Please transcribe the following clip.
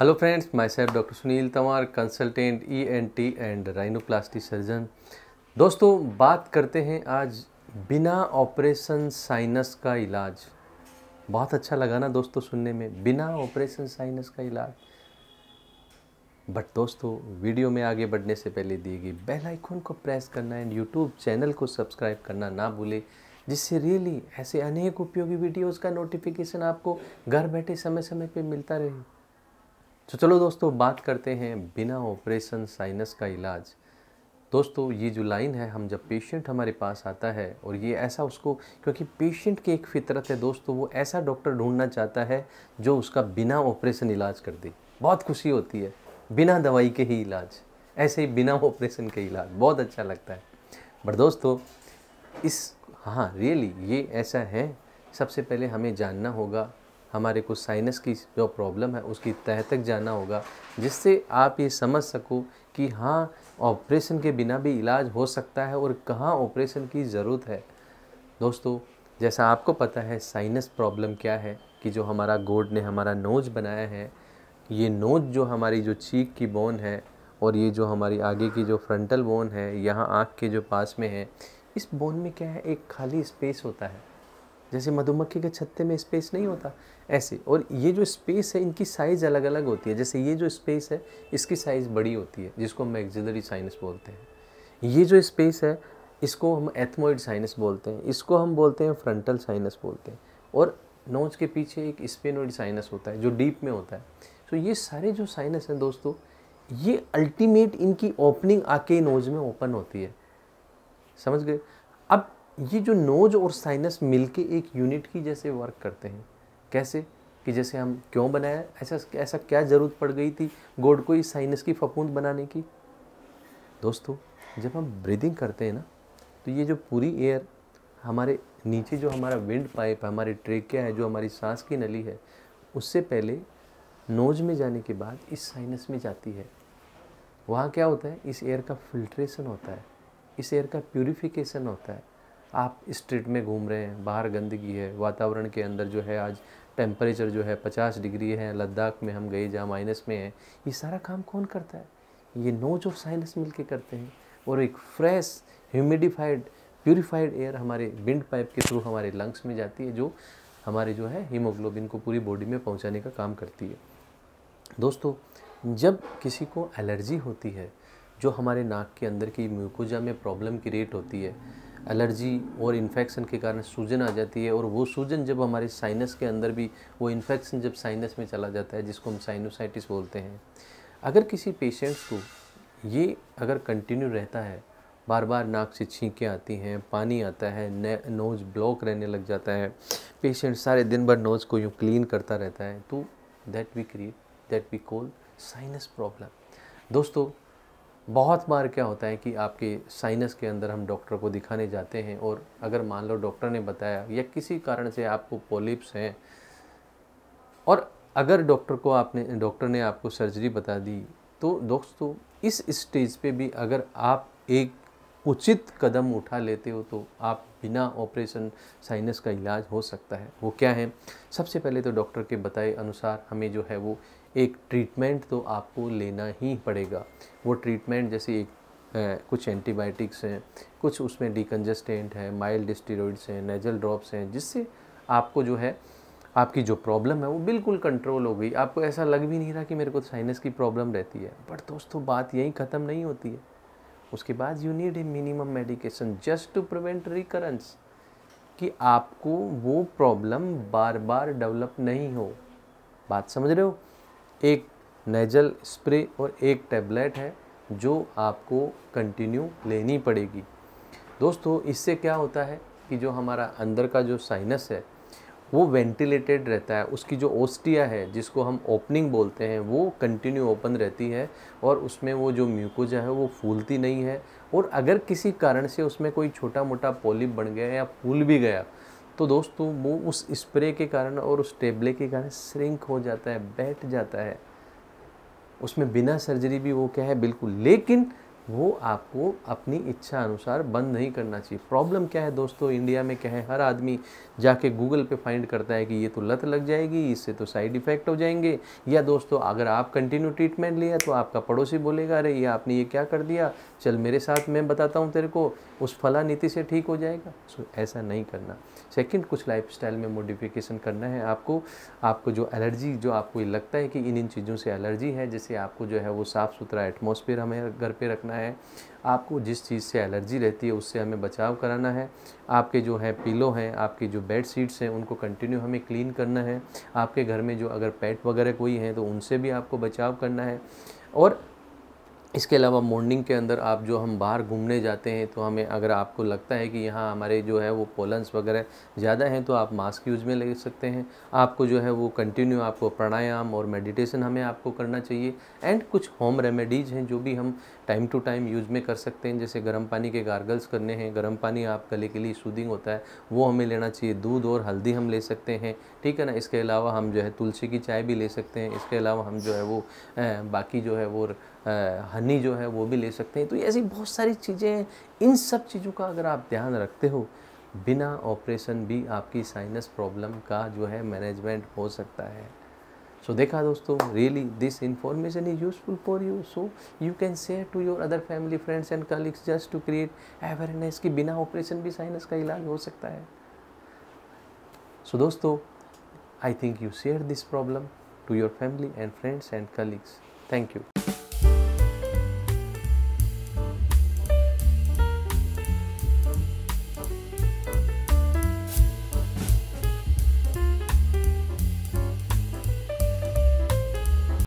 hello friends myself doctor Sunil Tanwar consultant ENT and rhinoplasty surgeon दोस्तों बात करते हैं आज बिना ऑपरेशन साइनस का इलाज बहुत अच्छा लगा ना दोस्तों सुनने में बिना ऑपरेशन साइनस का इलाज बट दोस्तों वीडियो में आगे बढ़ने से पहले दिए गए बेल आइकॉन को प्रेस करना एंड यूट्यूब चैनल को सब्सक्राइब करना ना भूले जिससे रियली ऐसे अनेक उपयोगी वीडियोस का नोटिफिकेशन आपको घर बैठे समय समय पे मिलता रहे तो चलो दोस्तों बात करते हैं बिना ऑपरेशन साइनस का इलाज दोस्तों ये जो लाइन है हम जब पेशेंट हमारे पास आता है और ये ऐसा उसको क्योंकि पेशेंट की एक फितरत है दोस्तों वो ऐसा डॉक्टर ढूंढना चाहता है जो उसका बिना ऑपरेशन इलाज कर दे बहुत खुशी होती है बिना दवाई के ही इलाज ऐसे ही बिना ऑपरेशन के इलाज बहुत अच्छा लगता है बट दोस्तों इस हाँ रियली ये ऐसा है सबसे पहले हमें जानना होगा हमारे कुछ साइनस की जो प्रॉब्लम है उसकी तह तक जाना होगा जिससे आप ये समझ सको कि हाँ ऑपरेशन के बिना भी इलाज हो सकता है और कहाँ ऑपरेशन की ज़रूरत है दोस्तों जैसा आपको पता है साइनस प्रॉब्लम क्या है कि जो हमारा गोड ने हमारा नोज बनाया है ये नोज जो हमारी जो चीक की बोन है और ये जो हमारी आगे की जो फ्रंटल बोन है यहाँ आँख के जो पास में है इस बोन में क्या है एक खाली स्पेस होता है जैसे मधुमक्खी के छत्ते में स्पेस नहीं होता ऐसे और ये जो स्पेस है इनकी साइज़ अलग अलग होती है जैसे ये जो स्पेस है इसकी साइज़ बड़ी होती है जिसको हम एक्जिलरी साइनस बोलते हैं ये जो स्पेस है इसको हम एथमोइड साइनस बोलते हैं इसको हम बोलते हैं फ्रंटल साइनस बोलते हैं और नोज के पीछे एक स्पेनोइड साइनस होता है जो डीप में होता है तो ये सारे जो साइनस हैं दोस्तों ये अल्टीमेट इनकी ओपनिंग आके नोज में ओपन होती है समझ गए अब ये जो नोज और साइनस मिलके एक यूनिट की जैसे वर्क करते हैं कैसे कि जैसे हम क्यों बनाया ऐसा ऐसा क्या ज़रूरत पड़ गई थी गोड को इस साइनस की फपूंद बनाने की दोस्तों जब हम ब्रीदिंग करते हैं ना तो ये जो पूरी एयर हमारे नीचे जो हमारा विंड पाइप हमारे ट्रेकिया है जो हमारी सांस की नली है उससे पहले नोज में जाने के बाद इस साइनस में जाती है वहाँ क्या होता है इस एयर का फिल्ट्रेशन होता है इस एयर का प्योरीफिकेशन होता है आप स्ट्रीट में घूम रहे हैं बाहर गंदगी है वातावरण के अंदर जो है आज टेम्परेचर जो है पचास डिग्री है लद्दाख में हम गए जहाँ माइनस में है ये सारा काम कौन करता है ये नोज ऑफ साइनस मिल के करते हैं और एक फ्रेश ह्यूमिडिफाइड प्योरीफाइड एयर हमारे विंड पाइप के थ्रू हमारे लंग्स में जाती है जो हमारे जो है हीमोग्लोबिन को पूरी बॉडी में पहुंचाने का काम करती है दोस्तों जब किसी को एलर्जी होती है जो हमारे नाक के अंदर की म्यूकोजा में प्रॉब्लम क्रिएट होती है एलर्जी और इन्फेक्शन के कारण सूजन आ जाती है और वो सूजन जब हमारे साइनस के अंदर भी वो इन्फेक्शन जब साइनस में चला जाता है जिसको हम साइनोसाइटिस बोलते हैं अगर किसी पेशेंट्स को ये अगर कंटिन्यू रहता है बार बार नाक से छींकें आती हैं पानी आता है नोज ब्लॉक रहने लग जाता है पेशेंट सारे दिन भर नोज को यूँ क्लीन करता रहता है तो that we create that we call sinus problem दोस्तों बहुत बार क्या होता है कि आपके साइनस के अंदर हम डॉक्टर को दिखाने जाते हैं और अगर मान लो डॉक्टर ने बताया या किसी कारण से आपको पोलिप्स हैं और अगर डॉक्टर को आपने डॉक्टर ने आपको सर्जरी बता दी तो दोस्तों इस स्टेज पे भी अगर आप एक उचित कदम उठा लेते हो तो आप बिना ऑपरेशन साइनस का इलाज हो सकता है वो क्या है सबसे पहले तो डॉक्टर के बताए अनुसार हमें जो है वो एक ट्रीटमेंट तो आपको लेना ही पड़ेगा वो ट्रीटमेंट जैसे एक है, कुछ एंटीबायोटिक्स हैं कुछ उसमें डिकन्जस्टेंट है माइल्ड स्टीरोड्स हैं नेजल ड्रॉप्स हैं जिससे आपको जो है आपकी जो प्रॉब्लम है वो बिल्कुल कंट्रोल हो गई आपको ऐसा लग भी नहीं रहा कि मेरे को साइनस की प्रॉब्लम रहती है बट दोस्तों बात यहीं ख़त्म नहीं होती है उसके बाद you need a minimum medication just to prevent recurrence कि आपको वो प्रॉब्लम बार बार डेवलप नहीं हो बात समझ रहे हो एक नेजल स्प्रे और एक टैबलेट है जो आपको कंटिन्यू लेनी पड़ेगी दोस्तों इससे क्या होता है कि जो हमारा अंदर का जो साइनस है वो वेंटिलेटेड रहता है उसकी जो ओस्टिया है जिसको हम ओपनिंग बोलते हैं वो कंटिन्यू ओपन रहती है और उसमें वो जो म्यूकोजा है वो फूलती नहीं है और अगर किसी कारण से उसमें कोई छोटा मोटा पॉलिप बन गया या फूल भी गया तो दोस्तों वो उस स्प्रे के कारण और उस टेबले के कारण श्रिंक हो जाता है बैठ जाता है उसमें बिना सर्जरी भी वो क्या है बिल्कुल लेकिन वो आपको अपनी इच्छा अनुसार बंद नहीं करना चाहिए प्रॉब्लम क्या है दोस्तों इंडिया में क्या है हर आदमी जाके गूगल पे फाइंड करता है कि ये तो लत लग जाएगी इससे तो साइड इफ़ेक्ट हो जाएंगे या दोस्तों अगर आप कंटिन्यू ट्रीटमेंट लिया तो आपका पड़ोसी बोलेगा अरे ये आपने ये क्या कर दिया चल मेरे साथ मैं बताता हूँ तेरे को उस फला नीति से ठीक हो जाएगा सो ऐसा नहीं करना सेकेंड कुछ लाइफ में मोडिफिकेशन करना है आपको आपको जो एलर्जी जो आपको लगता है कि इन इन चीज़ों से एलर्जी है जैसे आपको जो है वो साफ़ सुथरा एटमोसफियर हमें घर पर रखना है है आपको जिस चीज़ से एलर्जी रहती है उससे हमें बचाव कराना है आपके जो है पिलो हैं आपकी जो बेड शीट्स हैं उनको कंटिन्यू हमें क्लीन करना है आपके घर में जो अगर पेट वगैरह कोई हैं तो उनसे भी आपको बचाव करना है और इसके अलावा मॉर्निंग के अंदर आप जो हम बाहर घूमने जाते हैं तो हमें अगर आपको लगता है कि यहाँ हमारे जो है वो पोलन्स वगैरह ज़्यादा हैं तो आप मास्क यूज़ में ले सकते हैं आपको जो है वो कंटिन्यू आपको प्राणायाम और मेडिटेशन हमें आपको करना चाहिए एंड कुछ होम रेमेडीज़ हैं जो भी हम टाइम टू टाइम यूज़ में कर सकते हैं जैसे गर्म पानी के गार्गल्स करने हैं गर्म पानी आप गले के लिए सूदिंग होता है वो हमें लेना चाहिए दूध और हल्दी हम ले सकते हैं ठीक है ना इसके अलावा हम जो है तुलसी की चाय भी ले सकते हैं इसके अलावा हम जो है वो बाकी जो है वो हनी जो है वो भी ले सकते हैं तो ऐसी बहुत सारी चीज़ें हैं इन सब चीज़ों का अगर आप ध्यान रखते हो बिना ऑपरेशन भी आपकी साइनस प्रॉब्लम का जो है मैनेजमेंट हो सकता है सो so, देखा दोस्तों really this information is useful for you so you can share to your other family friends and colleagues just to create awareness कि बिना ऑपरेशन भी साइनस का इलाज हो सकता है सो so, दोस्तों I think you share this problem to your family and friends and colleagues thank you